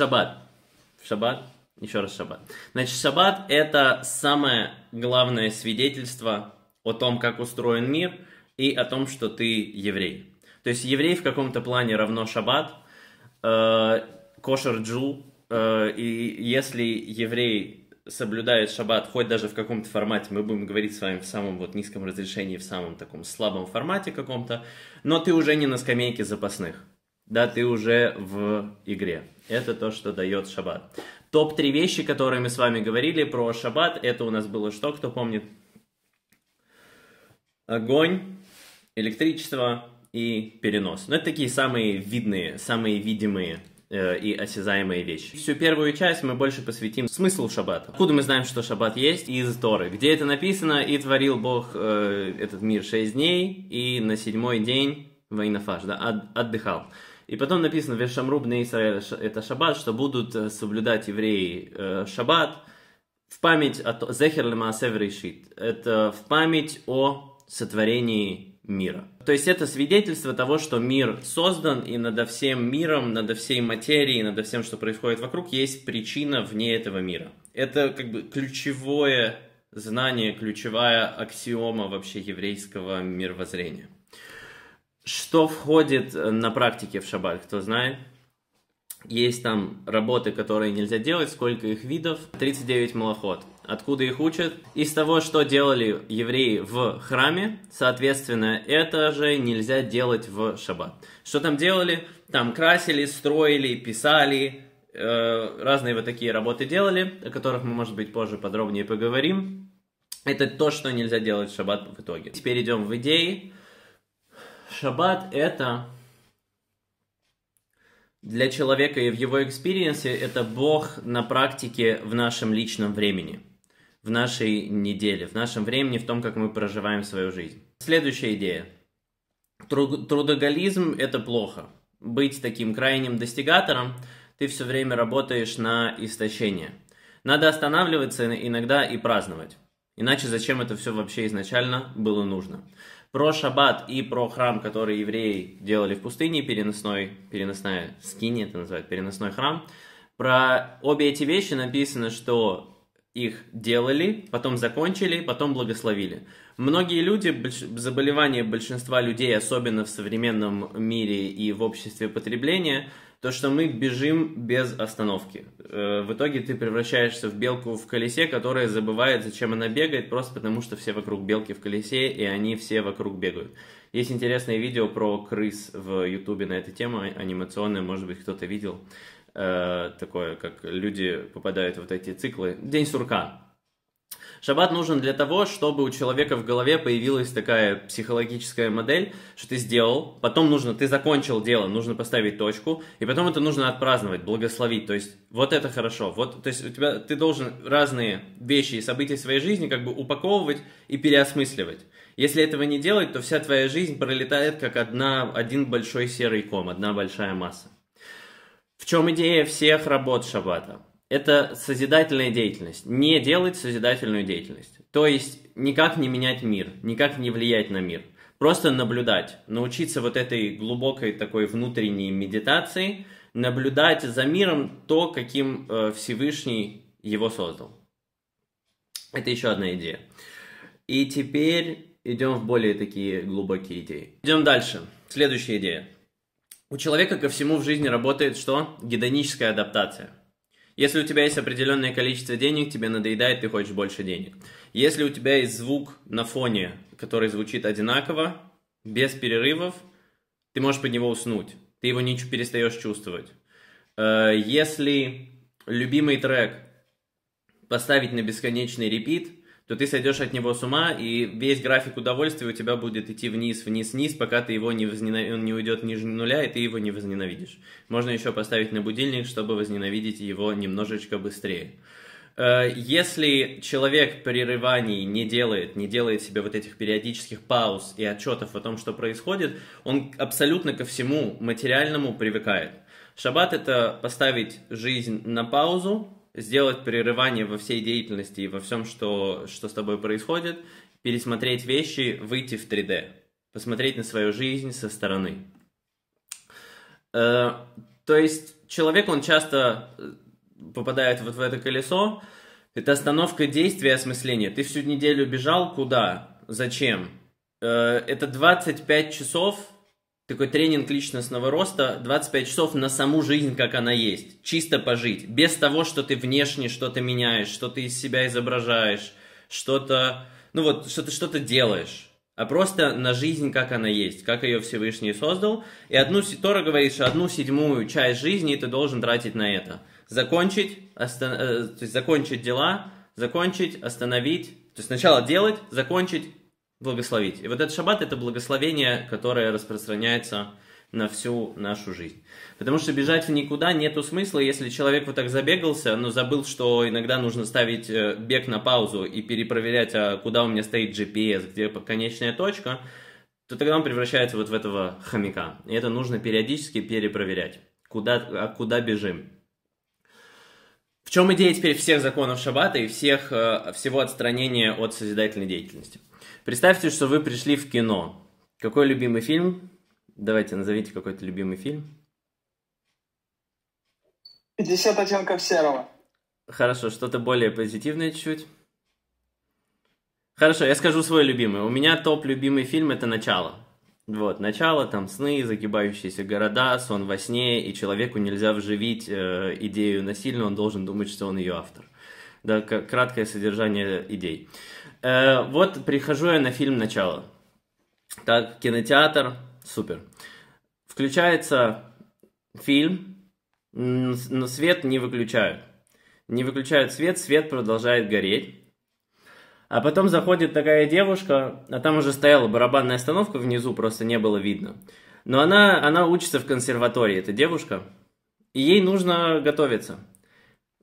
шаббат. В шаббат. Еще раз шаббат. Значит, шаббат – это самое главное свидетельство о том, как устроен мир и о том, что ты еврей. То есть еврей в каком-то плане равно шаббат, э, кошер джу, э, и если еврей соблюдает шаббат, хоть даже в каком-то формате, мы будем говорить с вами в самом вот низком разрешении, в самом таком слабом формате каком-то, но ты уже не на скамейке запасных, да, ты уже в игре это то, что дает шаббат. Топ-3 вещи, которые мы с вами говорили про шаббат, это у нас было что, кто помнит? Огонь, электричество и перенос. Ну, это такие самые видные, самые видимые э, и осязаемые вещи. Всю первую часть мы больше посвятим смыслу шаббата. Откуда мы знаем, что шаббат есть? Из Торы. Где это написано? «И творил Бог э, этот мир шесть дней, и на седьмой день воинофаж, да, отдыхал». И потом написано, Вешамру бне Исраэль, это шаббат, что будут э, соблюдать евреи э, шаббат в память о Зехер Лемаасев Решит. Это в память о сотворении мира. То есть это свидетельство того, что мир создан, и надо всем миром, надо всей материей, надо всем, что происходит вокруг, есть причина вне этого мира. Это как бы ключевое знание, ключевая аксиома вообще еврейского мировоззрения. Что входит э, на практике в шаббат, кто знает? Есть там работы, которые нельзя делать, сколько их видов? 39 малоход. Откуда их учат? Из того, что делали евреи в храме, соответственно, это же нельзя делать в шаббат. Что там делали? Там красили, строили, писали, э, разные вот такие работы делали, о которых мы, может быть, позже подробнее поговорим. Это то, что нельзя делать в шаббат в итоге. Теперь идем в идеи шаббат это для человека и в его экспириенсе это Бог на практике в нашем личном времени, в нашей неделе, в нашем времени, в том, как мы проживаем свою жизнь. Следующая идея. трудоголизм – это плохо. Быть таким крайним достигатором, ты все время работаешь на истощение. Надо останавливаться иногда и праздновать. Иначе зачем это все вообще изначально было нужно? Про шаббат и про храм, который евреи делали в пустыне, переносной, переносная скини, это называют, переносной храм. Про обе эти вещи написано, что их делали, потом закончили, потом благословили. Многие люди, больш... заболевания большинства людей, особенно в современном мире и в обществе потребления – то, что мы бежим без остановки. Э, в итоге ты превращаешься в белку в колесе, которая забывает, зачем она бегает, просто потому что все вокруг белки в колесе, и они все вокруг бегают. Есть интересное видео про крыс в Ютубе на эту тему, а, анимационное, может быть, кто-то видел. Э, такое, как люди попадают в вот эти циклы. День сурка, Шаббат нужен для того, чтобы у человека в голове появилась такая психологическая модель, что ты сделал, потом нужно, ты закончил дело, нужно поставить точку, и потом это нужно отпраздновать, благословить. То есть вот это хорошо. Вот, то есть у тебя, ты должен разные вещи и события своей жизни как бы упаковывать и переосмысливать. Если этого не делать, то вся твоя жизнь пролетает как одна, один большой серый ком, одна большая масса. В чем идея всех работ шабата? это созидательная деятельность. Не делать созидательную деятельность. То есть никак не менять мир, никак не влиять на мир. Просто наблюдать, научиться вот этой глубокой такой внутренней медитации, наблюдать за миром то, каким э, Всевышний его создал. Это еще одна идея. И теперь идем в более такие глубокие идеи. Идем дальше. Следующая идея. У человека ко всему в жизни работает что? Гедоническая адаптация. Если у тебя есть определенное количество денег, тебе надоедает, ты хочешь больше денег. Если у тебя есть звук на фоне, который звучит одинаково, без перерывов, ты можешь под него уснуть. Ты его не перестаешь чувствовать. Э, если любимый трек поставить на бесконечный репит – то ты сойдешь от него с ума, и весь график удовольствия у тебя будет идти вниз, вниз, вниз, пока ты его не возненав... он не уйдет ниже нуля, и ты его не возненавидишь. Можно еще поставить на будильник, чтобы возненавидеть его немножечко быстрее. Э, если человек прерываний не делает, не делает себе вот этих периодических пауз и отчетов о том, что происходит, он абсолютно ко всему материальному привыкает. Шаббат – это поставить жизнь на паузу, сделать прерывание во всей деятельности и во всем, что, что с тобой происходит, пересмотреть вещи, выйти в 3D, посмотреть на свою жизнь со стороны. Э, то есть человек, он часто э, попадает вот в это колесо, это остановка действия и осмысления. Ты всю неделю бежал куда? Зачем? Э, это 25 часов такой тренинг личностного роста 25 часов на саму жизнь, как она есть. Чисто пожить. Без того, что ты внешне что-то меняешь, что ты из себя изображаешь, что-то, ну вот, что ты что-то делаешь. А просто на жизнь, как она есть, как ее Всевышний создал. И одну, Тора говоришь, одну седьмую часть жизни ты должен тратить на это. Закончить, остан... Э, то есть закончить дела, закончить, остановить. То есть сначала делать, закончить, благословить. И вот этот шаббат – это благословение, которое распространяется на всю нашу жизнь. Потому что бежать в никуда нету смысла, если человек вот так забегался, но забыл, что иногда нужно ставить э, бег на паузу и перепроверять, а куда у меня стоит GPS, где конечная точка, то тогда он превращается вот в этого хомяка. И это нужно периодически перепроверять, куда, а куда бежим. В чем идея теперь всех законов шаббата и всех, э, всего отстранения от созидательной деятельности? Представьте, что вы пришли в кино. Какой любимый фильм? Давайте, назовите какой-то любимый фильм. 50 оттенков серого. Хорошо, что-то более позитивное чуть Хорошо, я скажу свой любимый. У меня топ любимый фильм это «Начало». Вот, «Начало», там сны, загибающиеся города, сон во сне, и человеку нельзя вживить э, идею насильно, он должен думать, что он ее автор. Э, да, краткое содержание идей. Э, вот прихожу я на фильм «Начало». Так, кинотеатр, супер. Включается фильм, но свет не выключают. Не выключают свет, свет продолжает гореть. А потом заходит такая девушка, а там уже стояла барабанная остановка внизу, просто не было видно. Но она, она учится в консерватории, эта девушка, и ей нужно готовиться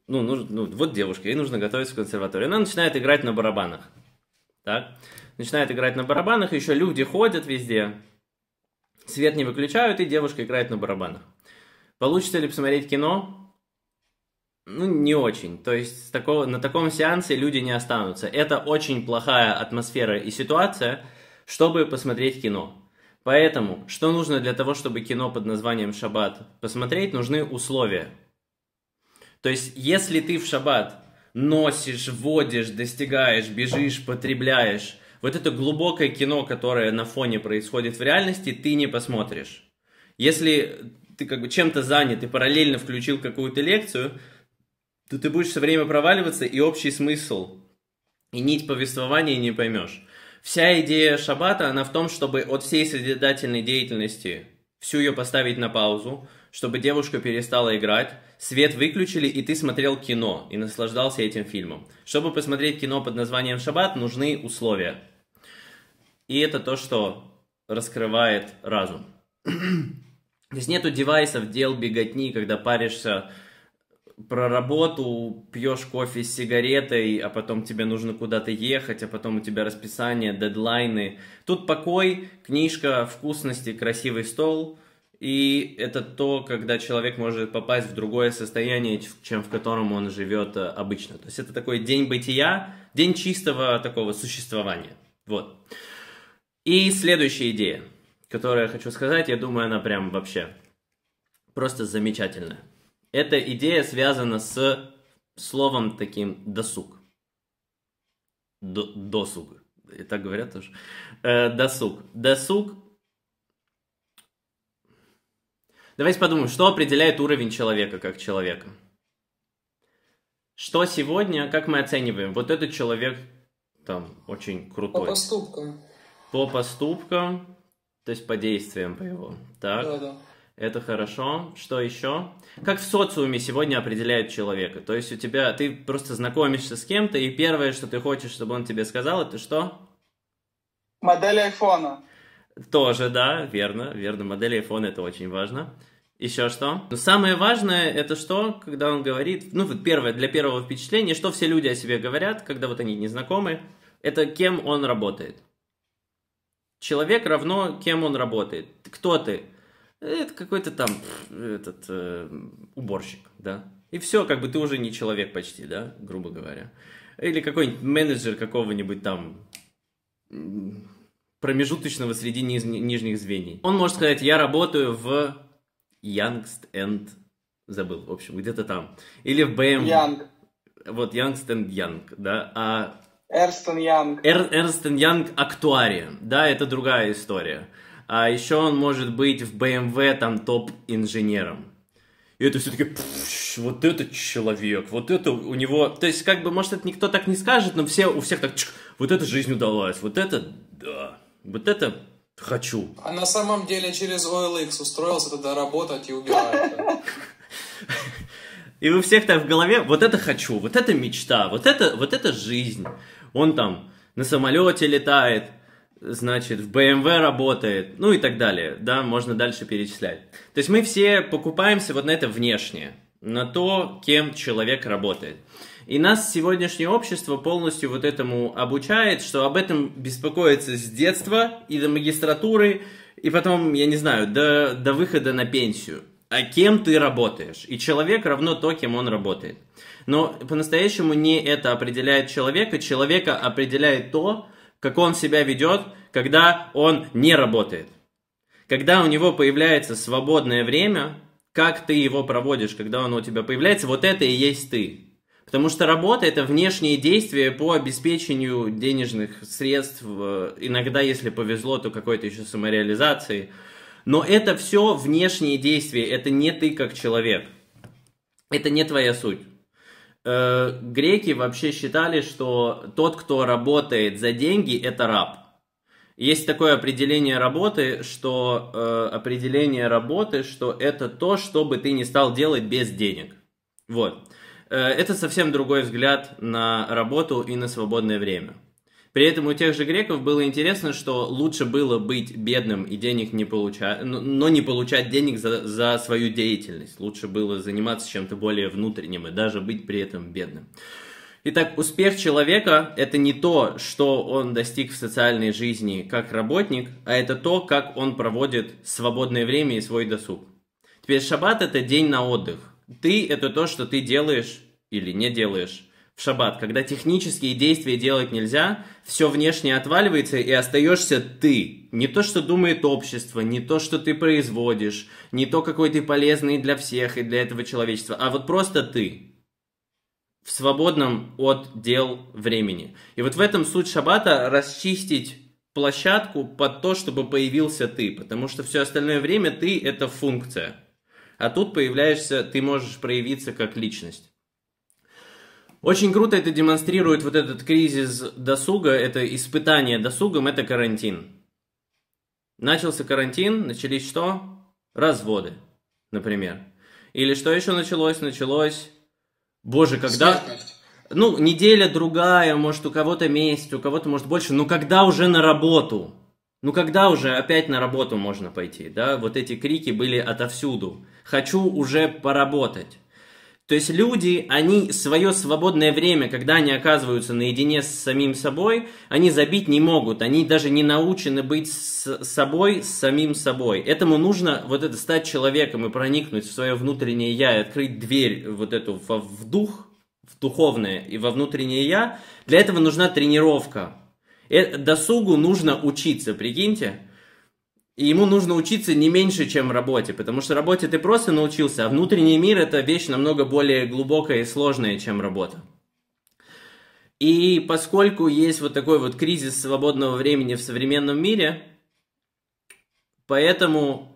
ну, ну, ну, вот девушка, ей нужно готовиться в консерваторию. Она начинает играть на барабанах. Так? Начинает играть на барабанах, еще люди ходят везде, свет не выключают, и девушка играет на барабанах. Получится ли посмотреть кино? Ну, не очень. То есть такого, на таком сеансе люди не останутся. Это очень плохая атмосфера и ситуация, чтобы посмотреть кино. Поэтому, что нужно для того, чтобы кино под названием «Шаббат» посмотреть, нужны условия – то есть, если ты в шаббат носишь, водишь, достигаешь, бежишь, потребляешь, вот это глубокое кино, которое на фоне происходит в реальности, ты не посмотришь. Если ты как бы чем-то занят и параллельно включил какую-то лекцию, то ты будешь все время проваливаться и общий смысл, и нить повествования не поймешь. Вся идея шаббата, она в том, чтобы от всей созидательной деятельности всю ее поставить на паузу, чтобы девушка перестала играть, свет выключили, и ты смотрел кино и наслаждался этим фильмом. Чтобы посмотреть кино под названием «Шаббат», нужны условия. И это то, что раскрывает разум. Здесь нету девайсов, дел, беготни, когда паришься про работу, пьешь кофе с сигаретой, а потом тебе нужно куда-то ехать, а потом у тебя расписание, дедлайны. Тут покой, книжка, вкусности, красивый стол – и это то, когда человек может попасть в другое состояние, чем в котором он живет э, обычно. То есть это такой день бытия, день чистого такого существования. Вот. И следующая идея, которую я хочу сказать, я думаю, она прям вообще просто замечательная. Эта идея связана с словом таким «досуг». Д досуг. И так говорят тоже. Э, досуг. Досуг Давайте подумаем, что определяет уровень человека как человека. Что сегодня, как мы оцениваем, вот этот человек там очень крутой. По поступкам. По поступкам, то есть по действиям по его. Так. Да, да. Это хорошо. Что еще? Как в социуме сегодня определяют человека? То есть у тебя, ты просто знакомишься с кем-то, и первое, что ты хочешь, чтобы он тебе сказал, это что? Модель айфона. Тоже, да, верно, верно. Модель iPhone это очень важно. Еще что? Но самое важное это что, когда он говорит, ну вот первое, для первого впечатления, что все люди о себе говорят, когда вот они не это кем он работает. Человек равно кем он работает. Кто ты? Это какой-то там этот э, уборщик, да. И все, как бы ты уже не человек почти, да, грубо говоря. Или какой-нибудь менеджер какого-нибудь там промежуточного среди низ- нижних звеньев. Он может сказать, я работаю в Youngst and... Забыл, в общем, где-то там. Или в BMW. Young. Вот, Youngst and Young, да. А... Эрстон Янг. Эр, Эрстон Янг актуария. Да, это другая история. А еще он может быть в BMW там топ-инженером. И это все таки вот этот человек, вот это у него... То есть, как бы, может, это никто так не скажет, но все, у всех так, вот эта жизнь удалась, вот это вот это хочу. А на самом деле через OLX устроился туда работать и убирать. И у всех там в голове вот это хочу, вот это мечта, вот это, вот это жизнь. Он там на самолете летает, значит, в BMW работает, ну и так далее, да, можно дальше перечислять. То есть мы все покупаемся вот на это внешнее, на то, кем человек работает. И нас сегодняшнее общество полностью вот этому обучает, что об этом беспокоиться с детства и до магистратуры, и потом, я не знаю, до, до выхода на пенсию. А кем ты работаешь? И человек равно то, кем он работает. Но по-настоящему не это определяет человека. Человека определяет то, как он себя ведет, когда он не работает. Когда у него появляется свободное время, как ты его проводишь, когда оно у тебя появляется, вот это и есть ты. Потому что работа – это внешние действия по обеспечению денежных средств, иногда, если повезло, то какой-то еще самореализации. Но это все внешние действия, это не ты как человек. Это не твоя суть. Э, греки вообще считали, что тот, кто работает за деньги, это раб. Есть такое определение работы, что э, определение работы, что это то, что бы ты не стал делать без денег. Вот. Э, это совсем другой взгляд на работу и на свободное время. При этом у тех же греков было интересно, что лучше было быть бедным и денег не получать, но не получать денег за, за свою деятельность. Лучше было заниматься чем-то более внутренним и даже быть при этом бедным. Итак, успех человека – это не то, что он достиг в социальной жизни как работник, а это то, как он проводит свободное время и свой досуг. Теперь шаббат – это день на отдых. Ты – это то, что ты делаешь или не делаешь в шаббат, когда технические действия делать нельзя, все внешнее отваливается, и остаешься ты. Не то, что думает общество, не то, что ты производишь, не то, какой ты полезный для всех и для этого человечества, а вот просто ты в свободном от дел времени. И вот в этом суть шаббата – расчистить площадку под то, чтобы появился ты, потому что все остальное время ты – это функция – а тут появляешься, ты можешь проявиться как личность. Очень круто это демонстрирует вот этот кризис досуга, это испытание досугом, это карантин. Начался карантин, начались что? Разводы, например. Или что еще началось? Началось... Боже, когда... Смертность. Ну, неделя другая, может, у кого-то месяц, у кого-то, может, больше. Но ну, когда уже на работу? Ну, когда уже опять на работу можно пойти, да? Вот эти крики были отовсюду хочу уже поработать. То есть люди, они свое свободное время, когда они оказываются наедине с самим собой, они забить не могут, они даже не научены быть с собой, с самим собой. Этому нужно вот это стать человеком и проникнуть в свое внутреннее я, и открыть дверь вот эту в, в дух, в духовное и во внутреннее я. Для этого нужна тренировка. Э, досугу нужно учиться, прикиньте. И ему нужно учиться не меньше, чем в работе, потому что в работе ты просто научился, а внутренний мир – это вещь намного более глубокая и сложная, чем работа. И поскольку есть вот такой вот кризис свободного времени в современном мире, поэтому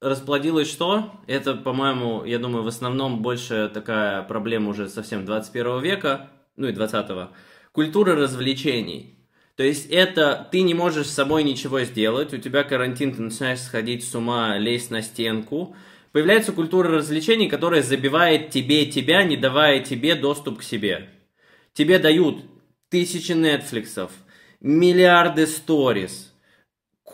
расплодилось что? Это, по-моему, я думаю, в основном больше такая проблема уже совсем 21 века, ну и 20 -го. Культура развлечений – то есть это ты не можешь с собой ничего сделать, у тебя карантин, ты начинаешь сходить с ума, лезть на стенку. Появляется культура развлечений, которая забивает тебе тебя, не давая тебе доступ к себе. Тебе дают тысячи Netflixов, миллиарды сторис –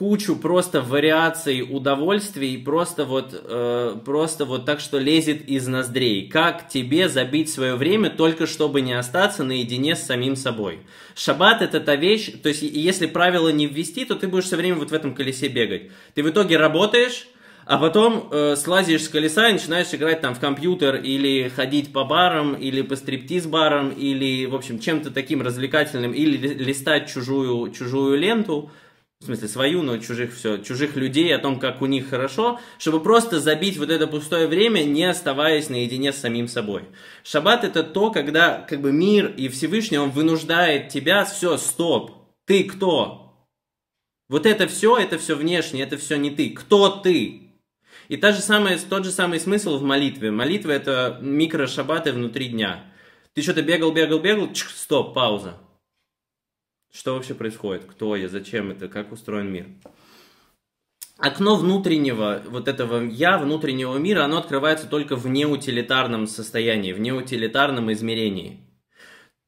кучу просто вариаций удовольствий, просто вот, э, просто вот так, что лезет из ноздрей. Как тебе забить свое время, только чтобы не остаться наедине с самим собой? Шаббат – это та вещь, то есть если правила не ввести, то ты будешь все время вот в этом колесе бегать. Ты в итоге работаешь, а потом э, слазишь с колеса и начинаешь играть там в компьютер или ходить по барам, или по стриптиз-барам, или, в общем, чем-то таким развлекательным, или листать чужую, чужую ленту – в смысле свою, но чужих все, чужих людей, о том, как у них хорошо, чтобы просто забить вот это пустое время, не оставаясь наедине с самим собой. Шаббат это то, когда как бы мир и Всевышний, он вынуждает тебя, все, стоп, ты кто? Вот это все, это все внешнее, это все не ты. Кто ты? И та же самая, тот же самый смысл в молитве. Молитва это микро микрошабаты внутри дня. Ты что-то бегал, бегал, бегал, чх, стоп, пауза что вообще происходит? Кто я? Зачем это? Как устроен мир? Окно внутреннего, вот этого я, внутреннего мира, оно открывается только в неутилитарном состоянии, в неутилитарном измерении.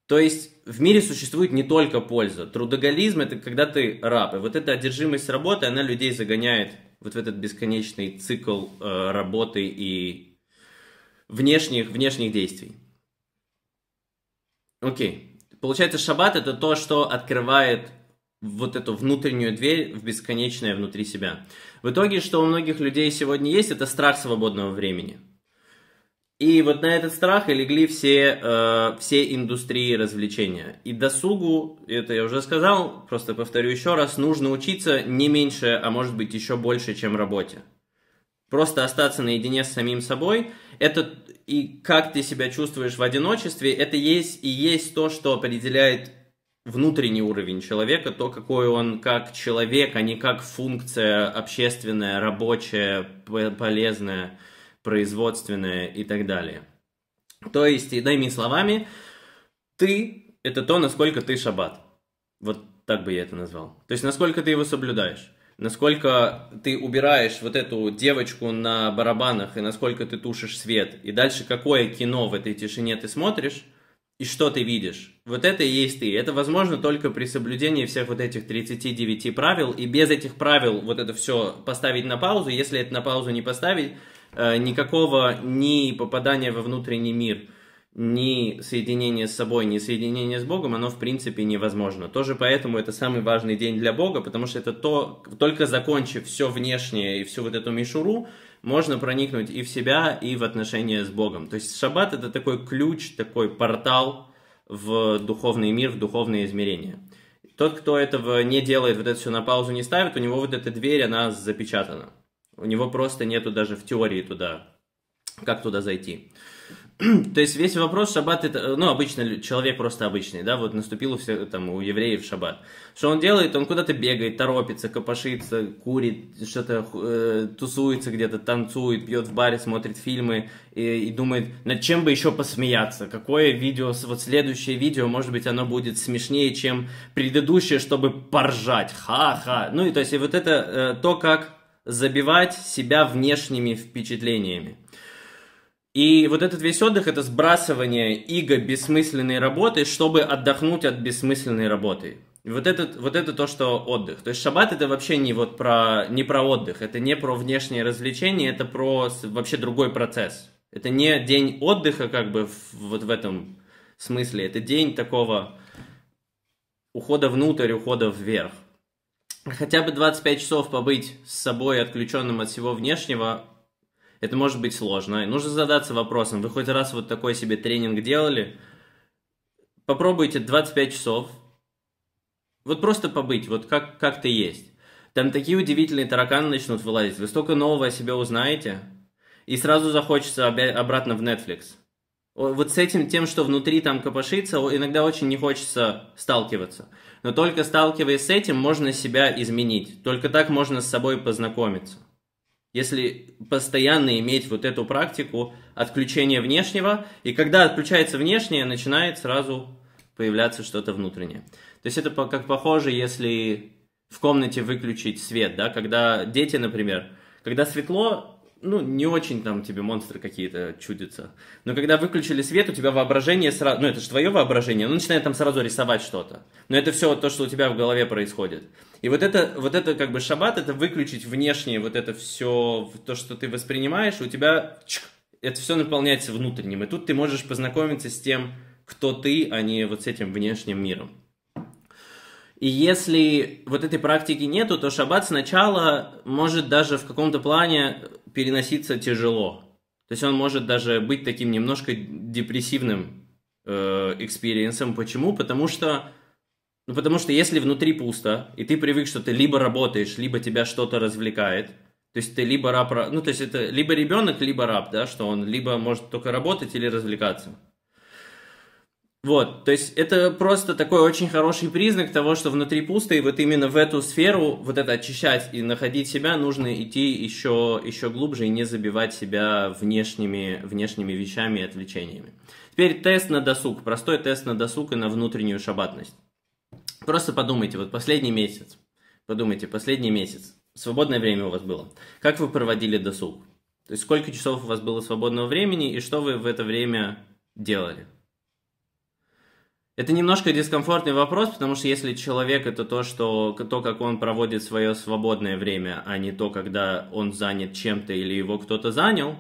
То есть в мире существует не только польза. Трудоголизм – это когда ты раб. И вот эта одержимость работы, она людей загоняет вот в этот бесконечный цикл э, работы и внешних, внешних действий. Окей. Okay. Получается, шаббат — это то, что открывает вот эту внутреннюю дверь в бесконечное внутри себя. В итоге, что у многих людей сегодня есть, это страх свободного времени. И вот на этот страх и легли все, э, все индустрии развлечения. И досугу, это я уже сказал, просто повторю еще раз, нужно учиться не меньше, а может быть еще больше, чем работе. Просто остаться наедине с самим собой это и как ты себя чувствуешь в одиночестве, это есть и есть то, что определяет внутренний уровень человека, то, какой он как человек, а не как функция общественная, рабочая, полезная, производственная и так далее. То есть, иными словами, ты — это то, насколько ты шаббат. Вот так бы я это назвал. То есть, насколько ты его соблюдаешь насколько ты убираешь вот эту девочку на барабанах и насколько ты тушишь свет, и дальше какое кино в этой тишине ты смотришь, и что ты видишь. Вот это и есть ты. Это возможно только при соблюдении всех вот этих 39 правил, и без этих правил вот это все поставить на паузу, если это на паузу не поставить, э, никакого ни попадания во внутренний мир – ни соединение с собой, ни соединение с Богом, оно в принципе невозможно. Тоже поэтому это самый важный день для Бога, потому что это то, только закончив все внешнее и всю вот эту мишуру, можно проникнуть и в себя, и в отношения с Богом. То есть шаббат это такой ключ, такой портал в духовный мир, в духовные измерения. Тот, кто этого не делает, вот это все на паузу не ставит, у него вот эта дверь, она запечатана. У него просто нету даже в теории туда, как туда зайти. То есть весь вопрос шаббат, это, ну, обычно человек просто обычный, да, вот наступил у, всех, там, у евреев шаббат. Что он делает? Он куда-то бегает, торопится, копошится, курит, что-то э, тусуется где-то, танцует, пьет в баре, смотрит фильмы и, и думает, над чем бы еще посмеяться, какое видео, вот следующее видео, может быть, оно будет смешнее, чем предыдущее, чтобы поржать, ха-ха. Ну, и то есть, и вот это э, то, как забивать себя внешними впечатлениями. И вот этот весь отдых – это сбрасывание иго бессмысленной работы, чтобы отдохнуть от бессмысленной работы. вот этот, вот это то, что отдых. То есть шаббат – это вообще не, вот про, не про отдых, это не про внешнее развлечение, это про вообще другой процесс. Это не день отдыха как бы в, вот в этом смысле, это день такого ухода внутрь, ухода вверх. Хотя бы 25 часов побыть с собой отключенным от всего внешнего это может быть сложно. Нужно задаться вопросом, вы хоть раз вот такой себе тренинг делали? Попробуйте 25 часов. Вот просто побыть, вот как, как ты есть. Там такие удивительные тараканы начнут вылазить. Вы столько нового о себе узнаете, и сразу захочется обратно в Netflix. Вот с этим тем, что внутри там копошится, иногда очень не хочется сталкиваться. Но только сталкиваясь с этим, можно себя изменить. Только так можно с собой познакомиться. Если постоянно иметь вот эту практику отключения внешнего, и когда отключается внешнее, начинает сразу появляться что-то внутреннее. То есть это как похоже, если в комнате выключить свет, да, когда дети, например, когда светло, ну, не очень там тебе монстры какие-то чудятся. Но когда выключили свет, у тебя воображение сразу... Ну, это же твое воображение, оно начинает там сразу рисовать что-то. Но это все то, что у тебя в голове происходит. И вот это, вот это как бы шаббат, это выключить внешнее вот это все, то, что ты воспринимаешь, у тебя чик, это все наполняется внутренним. И тут ты можешь познакомиться с тем, кто ты, а не вот с этим внешним миром. И если вот этой практики нету, то шаббат сначала может даже в каком-то плане переноситься тяжело. То есть он может даже быть таким немножко депрессивным э, экспириенсом. Почему? Потому что, ну, потому что если внутри пусто, и ты привык, что ты либо работаешь, либо тебя что-то развлекает, то есть ты либо раб, ну то есть это либо ребенок, либо раб, да, что он либо может только работать или развлекаться. Вот, то есть это просто такой очень хороший признак того, что внутри пусто, и вот именно в эту сферу, вот это очищать и находить себя, нужно идти еще, еще глубже и не забивать себя внешними, внешними вещами и отвлечениями. Теперь тест на досуг, простой тест на досуг и на внутреннюю шабатность. Просто подумайте, вот последний месяц, подумайте, последний месяц, свободное время у вас было, как вы проводили досуг? То есть сколько часов у вас было свободного времени и что вы в это время делали? Это немножко дискомфортный вопрос, потому что если человек это то, что то, как он проводит свое свободное время, а не то, когда он занят чем-то или его кто-то занял,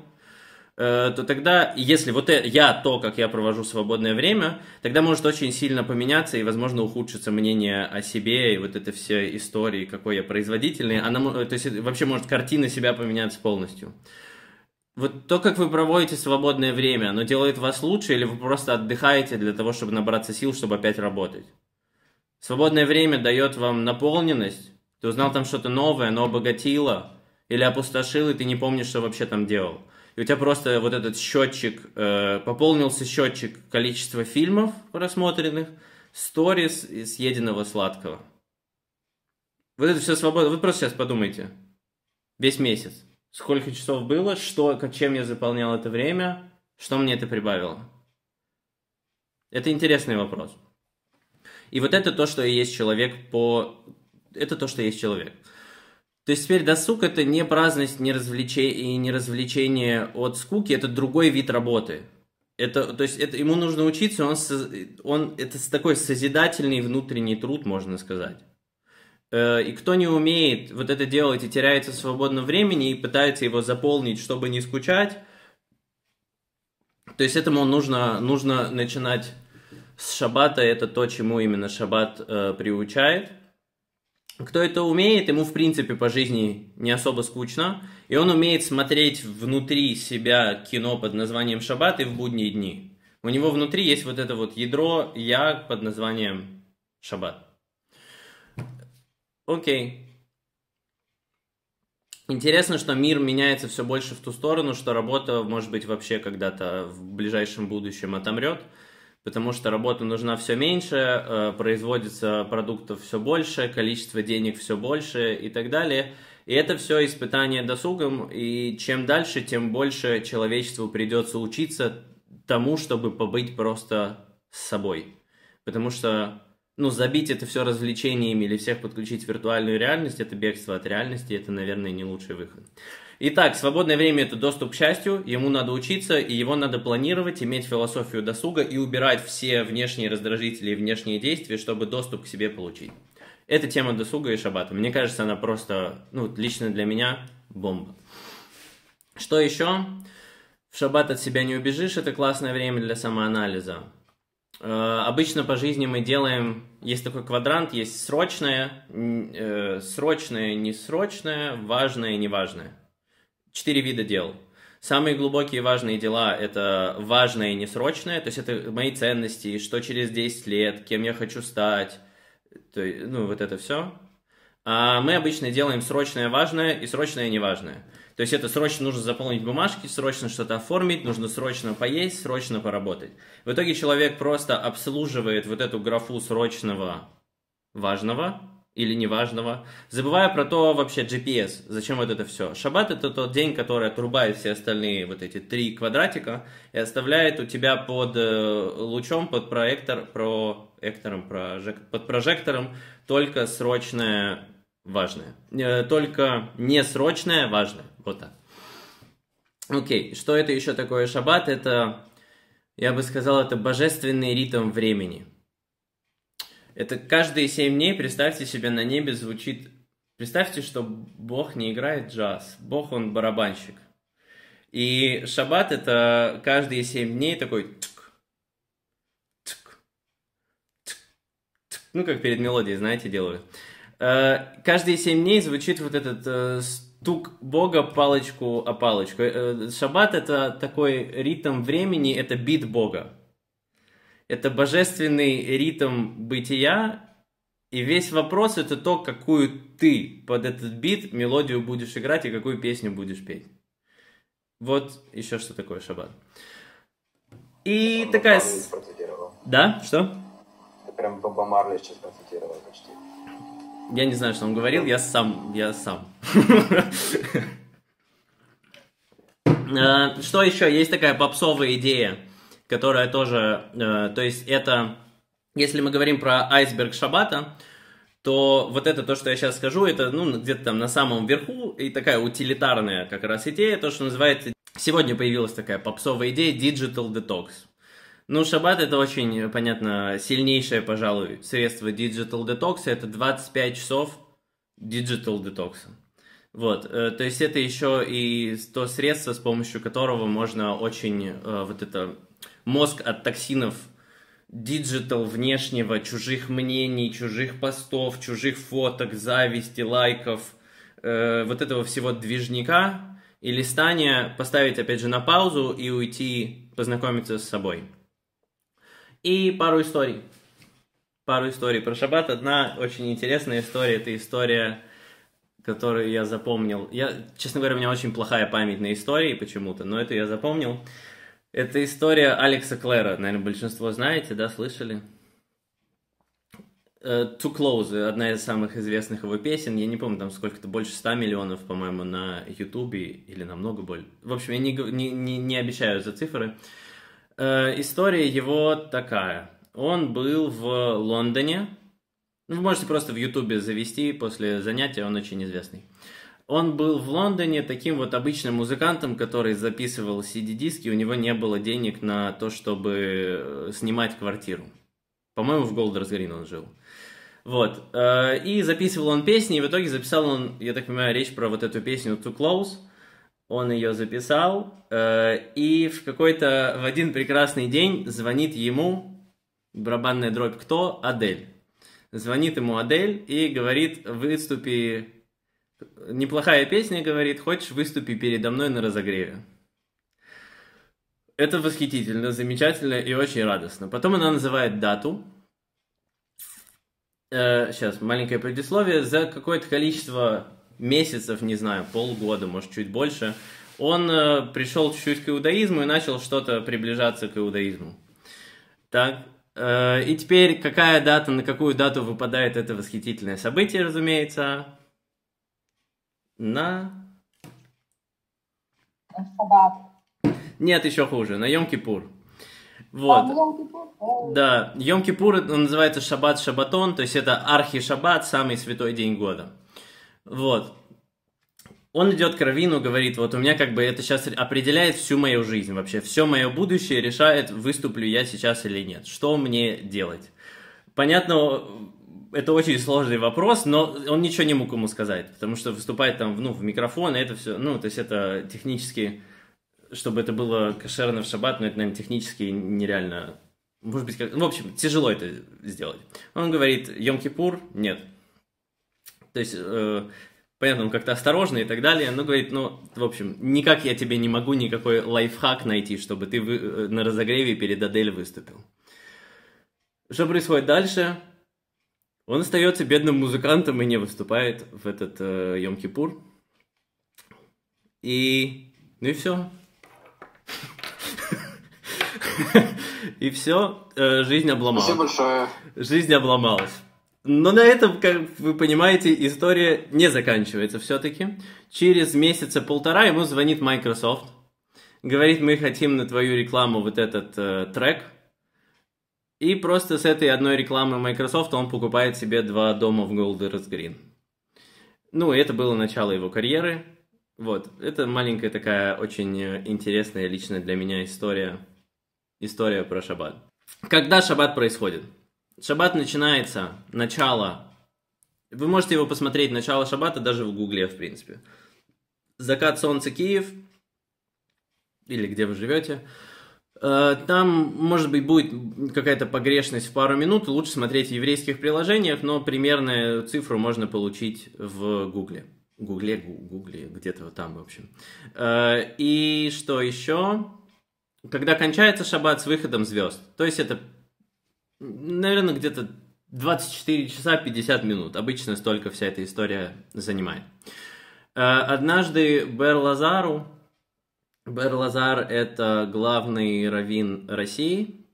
э, то тогда, если вот э, я то, как я провожу свободное время, тогда может очень сильно поменяться и, возможно, ухудшится мнение о себе и вот это все истории, какой я производительный. Она, то есть э, вообще может картина себя поменяться полностью. Вот то, как вы проводите свободное время, оно делает вас лучше или вы просто отдыхаете для того, чтобы набраться сил, чтобы опять работать? Свободное время дает вам наполненность, ты узнал там что-то новое, оно обогатило или опустошило, и ты не помнишь, что вообще там делал. И у тебя просто вот этот счетчик, э, пополнился счетчик количества фильмов просмотренных, сторис и съеденного сладкого. Вот это все свободно. Вы просто сейчас подумайте. Весь месяц сколько часов было, что, чем я заполнял это время, что мне это прибавило. Это интересный вопрос. И вот это то, что и есть человек по... Это то, что есть человек. То есть теперь досуг – это не праздность, не, развлече... и не развлечение от скуки, это другой вид работы. Это, то есть это, ему нужно учиться, он, он, это такой созидательный внутренний труд, можно сказать. Э, и кто не умеет вот это делать и теряется в свободном времени и пытается его заполнить, чтобы не скучать, то есть этому нужно, нужно начинать с шаббата, это то, чему именно шаббат э, приучает. Кто это умеет, ему в принципе по жизни не особо скучно, и он умеет смотреть внутри себя кино под названием шаббат и в будние дни. У него внутри есть вот это вот ядро «я» под названием шаббат. Окей. Интересно, что мир меняется все больше в ту сторону, что работа, может быть, вообще когда-то в ближайшем будущем отомрет, потому что работа нужна все меньше, э, производится продуктов все больше, количество денег все больше и так далее. И это все испытание досугом, и чем дальше, тем больше человечеству придется учиться тому, чтобы побыть просто с собой. Потому что ну, забить это все развлечениями или всех подключить в виртуальную реальность, это бегство от реальности, это, наверное, не лучший выход. Итак, свободное время – это доступ к счастью, ему надо учиться, и его надо планировать, иметь философию досуга и убирать все внешние раздражители и внешние действия, чтобы доступ к себе получить. Это тема досуга и шаббата. Мне кажется, она просто, ну, лично для меня бомба. Что еще? В шаббат от себя не убежишь, это классное время для самоанализа. Э, обычно по жизни мы делаем, есть такой квадрант, есть срочное, э, срочное, несрочное, важное, неважное. Четыре вида дел. Самые глубокие и важные дела – это важное и несрочное, то есть это мои ценности, что через 10 лет, кем я хочу стать, то, ну, вот это все. А мы обычно делаем срочное важное и срочное неважное. То есть это срочно нужно заполнить бумажки, срочно что-то оформить, нужно срочно поесть, срочно поработать. В итоге человек просто обслуживает вот эту графу срочного важного или неважного, забывая про то вообще GPS, зачем вот это все. Шаббат это тот день, который отрубает все остальные вот эти три квадратика и оставляет у тебя под э, лучом, под проектор, проектором, прожек, под прожектором только срочное важное, э, только не срочное важное. Вот так. Окей, что это еще такое шаббат? Это, я бы сказал, это божественный ритм времени. Это каждые семь дней, представьте себе, на небе звучит... Представьте, что Бог не играет джаз, Бог он барабанщик. И шаббат это каждые семь дней такой... Тк, тк, тк, ну, как перед мелодией, знаете, делают. Э, каждые семь дней звучит вот этот э, тук бога палочку о палочку. Э, э, шаббат — это такой ритм времени, это бит бога. Это божественный ритм бытия, и весь вопрос — это то, какую ты под этот бит мелодию будешь играть и какую песню будешь петь. Вот еще что такое шаббат. И Он такая... Да? Что? прям Боба Марли сейчас процитировал почти. Я не знаю, что он говорил, я сам, я сам. Э, что еще? Есть такая попсовая идея, которая тоже, э, то есть это, если мы говорим про айсберг Шабата, то вот это то, что я сейчас скажу, это ну, где-то там на самом верху и такая утилитарная как раз идея, то, что называется... Сегодня появилась такая попсовая идея Digital Detox. Ну, шаббат это очень, э, понятно, сильнейшее, пожалуй, средство digital детокса. Это 25 часов digital детокса. Вот, э, то есть это еще и то средство, с помощью которого можно очень э, вот это мозг от токсинов диджитал внешнего, чужих мнений, чужих постов, чужих фоток, зависти, лайков, э, вот этого всего движника и листания поставить опять же на паузу и уйти познакомиться с собой. И пару историй. Пару историй про шаббат. Одна очень интересная история. Это история, которую я запомнил. Я, честно говоря, у меня очень плохая память на истории почему-то, но это я запомнил. Это история Алекса Клэра. Наверное, большинство знаете, да, слышали? Uh, э, Too Close, одна из самых известных его песен. Я не помню, там сколько-то, больше 100 миллионов, по-моему, на Ютубе или намного больше. В общем, я не, не, не, не обещаю за цифры. Uh, Э, история его такая. Он был в Лондоне. Ну, вы можете просто в Ютубе завести после занятия, он очень известный. Он был в Лондоне таким вот обычным музыкантом, который записывал CD-диски, у него не было денег на то, чтобы э, снимать квартиру. По-моему, в Голдерс Грин он жил. Вот. Э, и записывал он песни, и в итоге записал он, я так понимаю, речь про вот эту песню «Too Close», он ее записал, э, и в какой-то, в один прекрасный день звонит ему, барабанная дробь кто? Адель. Звонит ему Адель и говорит, выступи, неплохая песня, говорит, хочешь выступи передо мной на разогреве. Это восхитительно, замечательно и очень радостно. Потом она называет дату. Э, сейчас, маленькое предисловие. За какое-то количество месяцев, не знаю, полгода, может, чуть больше, он э, пришел чуть-чуть к иудаизму и начал что-то приближаться к иудаизму. Так, э, и теперь какая дата, на какую дату выпадает это восхитительное событие, разумеется? На... Шаббат. Нет, еще хуже, на Йом-Кипур. Вот. А, да, Йом-Кипур он называется Шаббат Шабатон, то есть это архи-шаббат, самый святой день года. Вот. Он идет к Равину, говорит, вот у меня как бы это сейчас определяет всю мою жизнь вообще, все мое будущее решает, выступлю я сейчас или нет, что мне делать. Понятно, это очень сложный вопрос, но он ничего не мог ему сказать, потому что выступать там, ну, в микрофон, и это все, ну, то есть это технически, чтобы это было кошерно в шаббат, но это, наверное, технически нереально, может быть, как... в общем, тяжело это сделать. Он говорит, Йом-Кипур, нет, то есть, э, понятно, он как-то осторожный и так далее, но говорит, ну, в общем, никак я тебе не могу никакой лайфхак найти, чтобы ты вы, э, на разогреве перед Адель выступил. Что происходит дальше? Он остается бедным музыкантом и не выступает в этот э, Йом-Кипур. И... Ну и все. И все, э, жизнь обломалась. Спасибо большое. Жизнь обломалась. Но на этом, как вы понимаете, история не заканчивается все-таки. Через месяца полтора ему звонит Microsoft, говорит, мы хотим на твою рекламу вот этот э, трек. И просто с этой одной рекламы Microsoft он покупает себе два дома в Golders Green. Ну, это было начало его карьеры. Вот, это маленькая такая очень э, интересная лично для меня история, история про Шаббат. Когда Шаббат происходит? Шаббат начинается, начало. Вы можете его посмотреть, начало шаббата, даже в гугле, в принципе. Закат солнца Киев, или где вы живете. Э, там, может быть, будет какая-то погрешность в пару минут, лучше смотреть в еврейских приложениях, но примерную цифру можно получить в гугле. Гугле, гугле, где-то вот там, в общем. Э, и что еще? Когда кончается шаббат с выходом звезд. То есть это наверное, где-то 24 часа 50 минут. Обычно столько вся эта история занимает. Э, однажды Бер Лазару, Бер Лазар – это главный раввин России,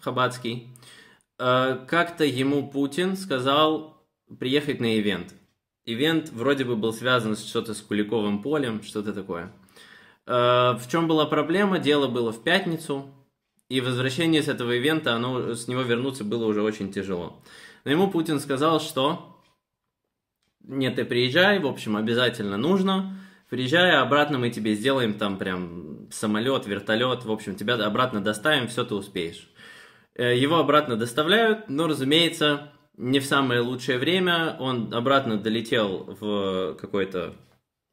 хабатский, э, как-то ему Путин сказал приехать на ивент. Ивент вроде бы был связан с что-то с Куликовым полем, что-то такое. Э, в чем была проблема? Дело было в пятницу – и возвращение с этого ивента, оно, с него вернуться было уже очень тяжело. Но ему Путин сказал, что нет, ты приезжай, в общем, обязательно нужно. Приезжай, а обратно мы тебе сделаем там прям самолет, вертолет, в общем, тебя обратно доставим, все ты успеешь. Э, его обратно доставляют, но, разумеется, не в самое лучшее время. Он обратно долетел в какой-то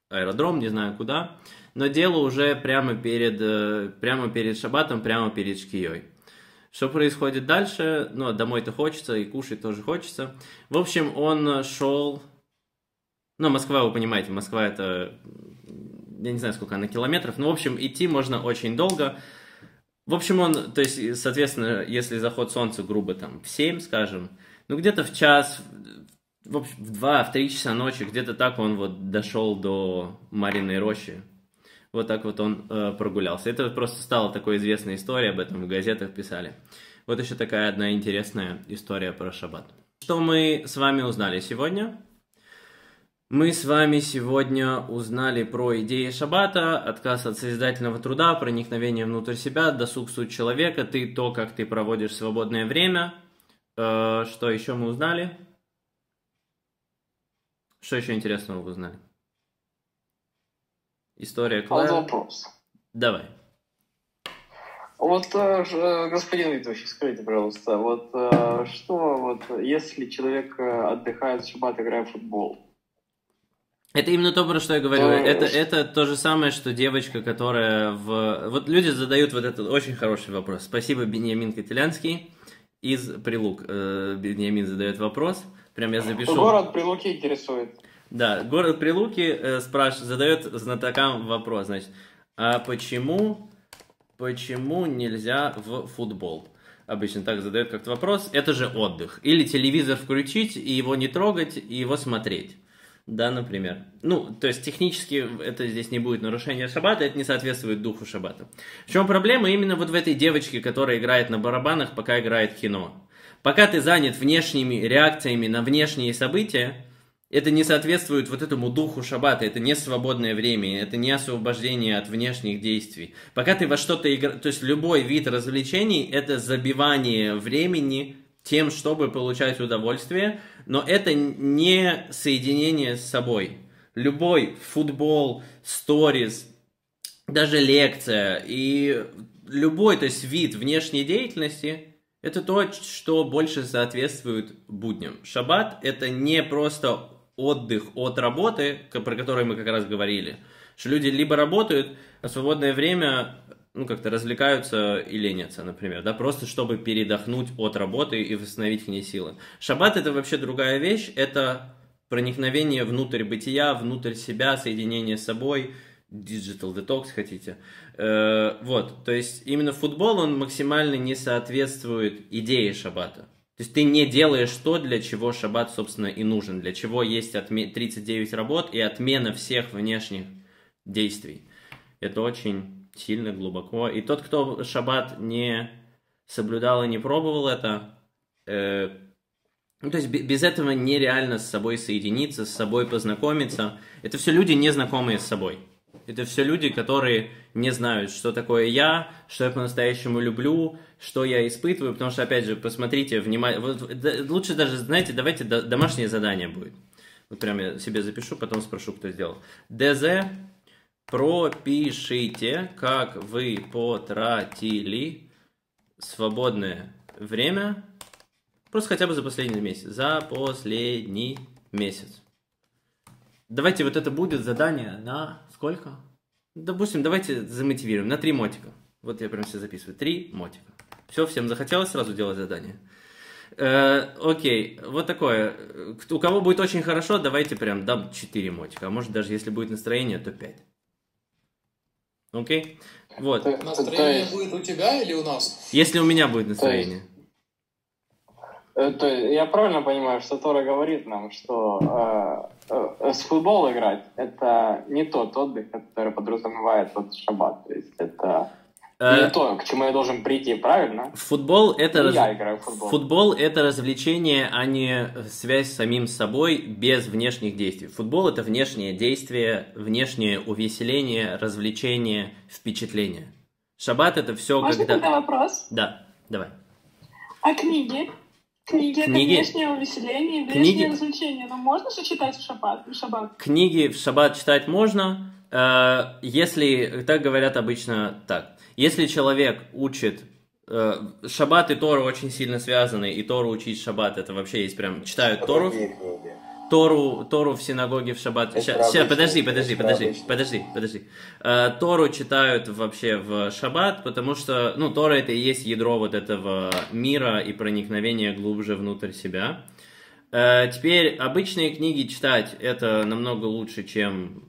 аэродром, не знаю куда но дело уже прямо перед, э, прямо перед шабатом, прямо перед шкией. Что происходит дальше? Ну, а домой-то хочется, и кушать тоже хочется. В общем, он шел... Ну, Москва, вы понимаете, Москва это... Я не знаю, сколько она километров. Ну, в общем, идти можно очень долго. В общем, он... То есть, соответственно, если заход солнца, грубо, там, в 7, скажем, ну, где-то в час, в общем, в 2, в 3 часа ночи, где-то так он вот дошел до Мариной рощи. Вот так вот он э, прогулялся. Это просто стала такой известной историей, об этом в газетах писали. Вот еще такая одна интересная история про шаббат. Что мы с вами узнали сегодня? Мы с вами сегодня узнали про идеи шаббата, отказ от созидательного труда, проникновение внутрь себя, досуг суть человека, ты то, как ты проводишь свободное время. Э, что еще мы узнали? Что еще интересного вы узнали? История Клая. Вот вопрос. Давай. Вот, э, э, господин Витович, скажите, пожалуйста, вот э, что, вот, если человек отдыхает с шаббата, играя в футбол? Это именно то, про что я говорю. Да, это, это то же самое, что девочка, которая в... Вот люди задают вот этот очень хороший вопрос. Спасибо, Беньямин Кателянский из Прилук. Беньямин задает вопрос. Прям я запишу. Город Прилуки интересует. Да, город Прилуки э, спраш... задает знатокам вопрос, значит, а почему, почему нельзя в футбол? Обычно так задают как-то вопрос. Это же отдых. Или телевизор включить и его не трогать, и его смотреть. Да, например. Ну, то есть технически это здесь не будет нарушение шабата, это не соответствует духу шабата. В чем проблема? Именно вот в этой девочке, которая играет на барабанах, пока играет кино. Пока ты занят внешними реакциями на внешние события, это не соответствует вот этому духу шаббата, это не свободное время, это не освобождение от внешних действий. Пока ты во что-то играешь, то есть любой вид развлечений – это забивание времени тем, чтобы получать удовольствие, но это не соединение с собой. Любой футбол, сторис, даже лекция и любой, то есть вид внешней деятельности – это то, что больше соответствует будням. Шаббат – это не просто отдых от работы, про которую мы как раз говорили, что люди либо работают, а свободное время ну, как-то развлекаются и ленятся, например, да, просто чтобы передохнуть от работы и восстановить в ней силы. Шаббат – это вообще другая вещь, это проникновение внутрь бытия, внутрь себя, соединение с собой, digital detox хотите. Э, вот, то есть именно футбол, он максимально не соответствует идее шаббата. То есть ты не делаешь то, для чего шаббат, собственно, и нужен, для чего есть отме- 39 работ и отмена всех внешних действий. Это очень сильно, глубоко. И тот, кто шаббат не соблюдал и не пробовал это, э, ну, то есть без этого нереально с собой соединиться, с собой познакомиться. Это все люди, не знакомые с собой. Это все люди, которые не знают, что такое я, что я по-настоящему люблю, что я испытываю, потому что, опять же, посмотрите, внимательно, вот, да, лучше даже, знаете, давайте до, домашнее задание будет. Вот прям я себе запишу, потом спрошу, кто сделал. ДЗ, пропишите, как вы потратили свободное время, просто хотя бы за последний месяц, за последний месяц. Давайте вот это будет задание на Сколько? Допустим, давайте замотивируем на три мотика. Вот я прям все записываю. Три мотика. Все, всем захотелось сразу делать задание. Э, окей, вот такое. У кого будет очень хорошо, давайте прям дам 4 мотика. А может даже если будет настроение, то 5. Окей? Вот. Настроение будет у тебя или у нас? Если у меня будет настроение. Э, то есть, я правильно понимаю, что Тора говорит нам, что э, Э, с футбола играть — это не тот отдых, который подразумевает вот шаббат. То есть это э, не то, к чему я должен прийти, правильно? Футбол это ну, раз... я играю в футбол. футбол это развлечение, а не связь с самим собой без внешних действий. Футбол это внешнее действие, внешнее увеселение, развлечение, впечатление. Шаббат это все Можно когда. вопрос? Да, давай. А книги? Книги, книги... внешнее увеселение, внешнее книги... развлечение. Но можно же читать в шаббат? В шаббат? Книги в шаббат читать можно, э, если, так говорят обычно так, если человек учит э, Шаббат и Тора очень сильно связаны, и Тору учить Шаббат, это вообще есть прям, читают Тору. Тору, Тору в синагоге в шаббат. Сейчас, подожди, подожди, подожди, подожди, подожди. Э, Тору читают вообще в шаббат, потому что, ну, Тора это и есть ядро вот этого мира и проникновения глубже внутрь себя. Э, теперь обычные книги читать это намного лучше, чем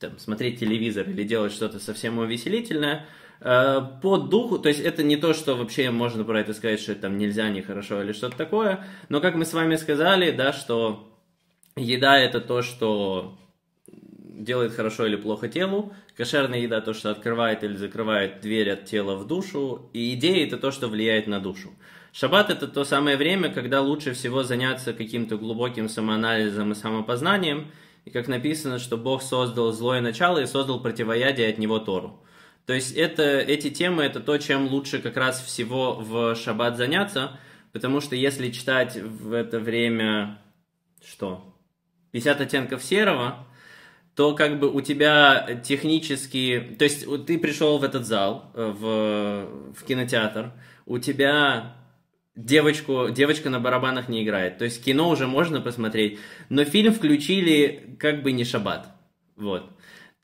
там, смотреть телевизор или делать что-то совсем увеселительное. Э, по духу, то есть это не то, что вообще можно про это сказать, что это там нельзя, нехорошо или что-то такое, но как мы с вами сказали, да, что Еда это то, что делает хорошо или плохо телу. Кошерная еда то, что открывает или закрывает дверь от тела в душу. И идея это то, что влияет на душу. Шаббат это то самое время, когда лучше всего заняться каким-то глубоким самоанализом и самопознанием. И как написано, что Бог создал злое начало и создал противоядие от него Тору. То есть это, эти темы это то, чем лучше как раз всего в шаббат заняться, потому что если читать в это время... Что? 50 оттенков серого, то как бы у тебя технически... То есть ты пришел в этот зал, э, в, в кинотеатр, у тебя девочку, девочка на барабанах не играет. То есть кино уже можно посмотреть, но фильм включили как бы не шаббат. Вот.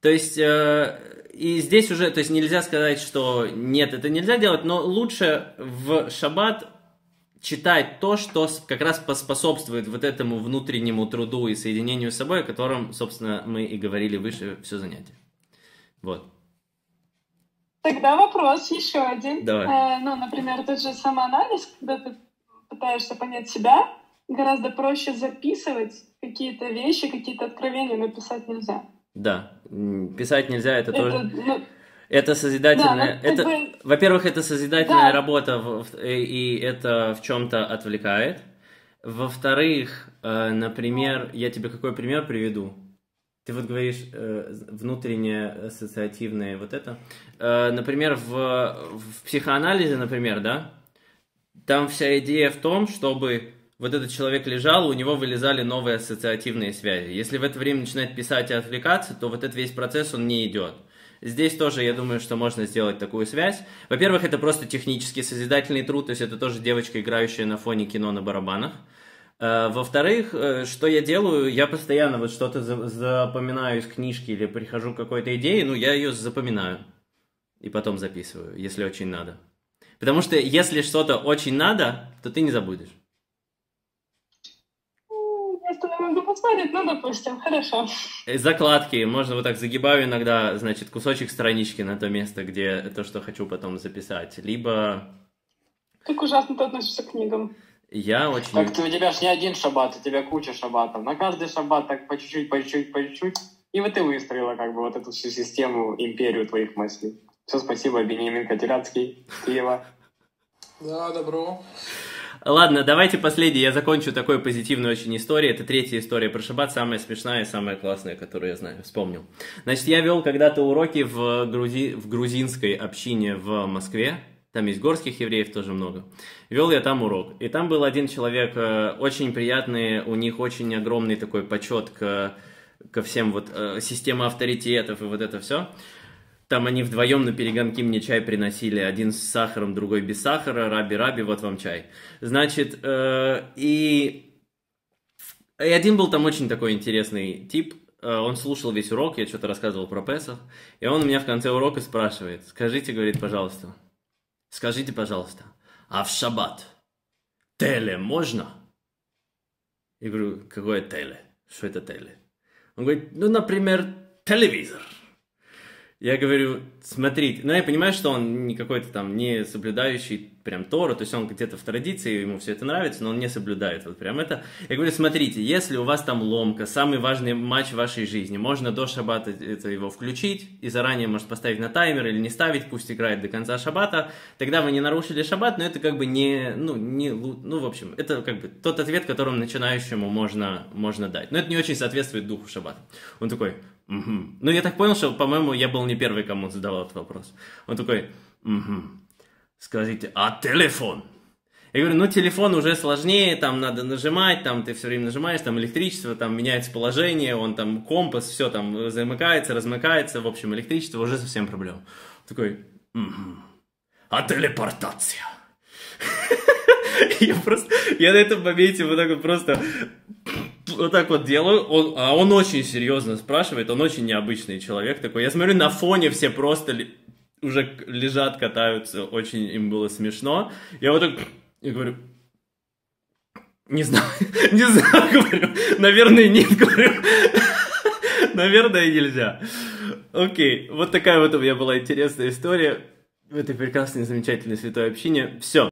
То есть, э, и здесь уже, то есть нельзя сказать, что нет, это нельзя делать, но лучше в шаббат читать то, что как раз поспособствует вот этому внутреннему труду и соединению с собой, о котором, собственно, мы и говорили выше все занятие. Вот. Тогда вопрос еще один. Давай. Э, ну, например, тот же самоанализ, когда ты пытаешься понять себя, гораздо проще записывать какие-то вещи, какие-то откровения, но писать нельзя. Да, писать нельзя, это, это тоже... Ну, это созидательная... Да, ну, это, бы... Во-первых, это созидательная да. работа, э, и это в чем-то отвлекает. Во-вторых, э, например, я тебе какой пример приведу? Ты вот говоришь э, внутреннее ассоциативное вот это. Э, например, в, в психоанализе, например, да, там вся идея в том, чтобы вот этот человек лежал, у него вылезали новые ассоциативные связи. Если в это время начинает писать и отвлекаться, то вот этот весь процесс, он не идет. Здесь тоже, я думаю, что можно сделать такую связь. Во-первых, это просто технический созидательный труд, то есть это тоже девочка, играющая на фоне кино на барабанах. Э, во-вторых, э, что я делаю, я постоянно вот что-то запоминаю из книжки или прихожу к какой-то идее, ну, я ее запоминаю и потом записываю, если очень надо. Потому что если что-то очень надо, то ты не забудешь. спорить, ну, допустим, хорошо. Э, закладки. Можно вот так загибаю иногда, значит, кусочек странички на то место, где то, что хочу потом записать. Либо... Как ужасно ты относишься к книгам. Я очень... Так ты, у тебя же не один шаббат, у тебя куча шаббатов. На каждый шаббат так по чуть-чуть, по чуть-чуть, по чуть-чуть. И вот ты выстроила как бы вот эту всю систему, империю твоих мыслей. Все, спасибо, Бенемин Катеряцкий, Киева. Да, добро. Ладно, давайте последний. Я закончу такой позитивной очень историей. Это третья история про шаббат, самая смешная и самая классная, которую я знаю. Вспомнил. Значит, я вел когда-то уроки в, грузи... в грузинской общине в Москве. Там есть горских евреев тоже много. Вел я там урок. И там был один человек, э, очень приятный, у них очень огромный такой почет к, ко всем вот э, система авторитетов и вот это все. Там они вдвоем на перегонки мне чай приносили. Один с сахаром, другой без сахара. Раби-раби, вот вам чай. Значит, э, и... и один был там очень такой интересный тип. Э, он слушал весь урок, я что-то рассказывал про Песов. И он у меня в конце урока спрашивает. Скажите, говорит, пожалуйста. Скажите, пожалуйста. А в шаббат теле можно? Я говорю, какое теле? Что это теле? Он говорит, ну, например, телевизор я говорю, смотрите, ну я понимаю, что он не какой-то там не соблюдающий прям Тору, то есть он где-то в традиции, ему все это нравится, но он не соблюдает вот прям это. Я говорю, смотрите, если у вас там ломка, самый важный матч в вашей жизни, можно до шаббата это его включить и заранее, может, поставить на таймер или не ставить, пусть играет до конца шаббата, тогда вы не нарушили шаббат, но это как бы не, ну, не, ну, в общем, это как бы тот ответ, которым начинающему можно, можно дать. Но это не очень соответствует духу шаббата. Он такой, Угу. Ну, я так понял, что, по-моему, я был не первый, кому задавал этот вопрос. Он такой, угу. скажите, а телефон? Я говорю, ну телефон уже сложнее, там надо нажимать, там ты все время нажимаешь, там электричество, там меняется положение, он там компас, все там замыкается, размыкается, в общем, электричество уже совсем проблема. Такой, угу. а телепортация? Я просто, я на этом моменте вот так вот просто вот так вот делаю, он, а он очень серьезно спрашивает, он очень необычный человек такой. Я смотрю, на фоне все просто ли, уже лежат, катаются, очень им было смешно. Я вот так я говорю, не знаю, не знаю, говорю, наверное, нет, говорю, наверное, нельзя. Окей, вот такая вот у меня была интересная история в этой прекрасной, замечательной святой общине. Все.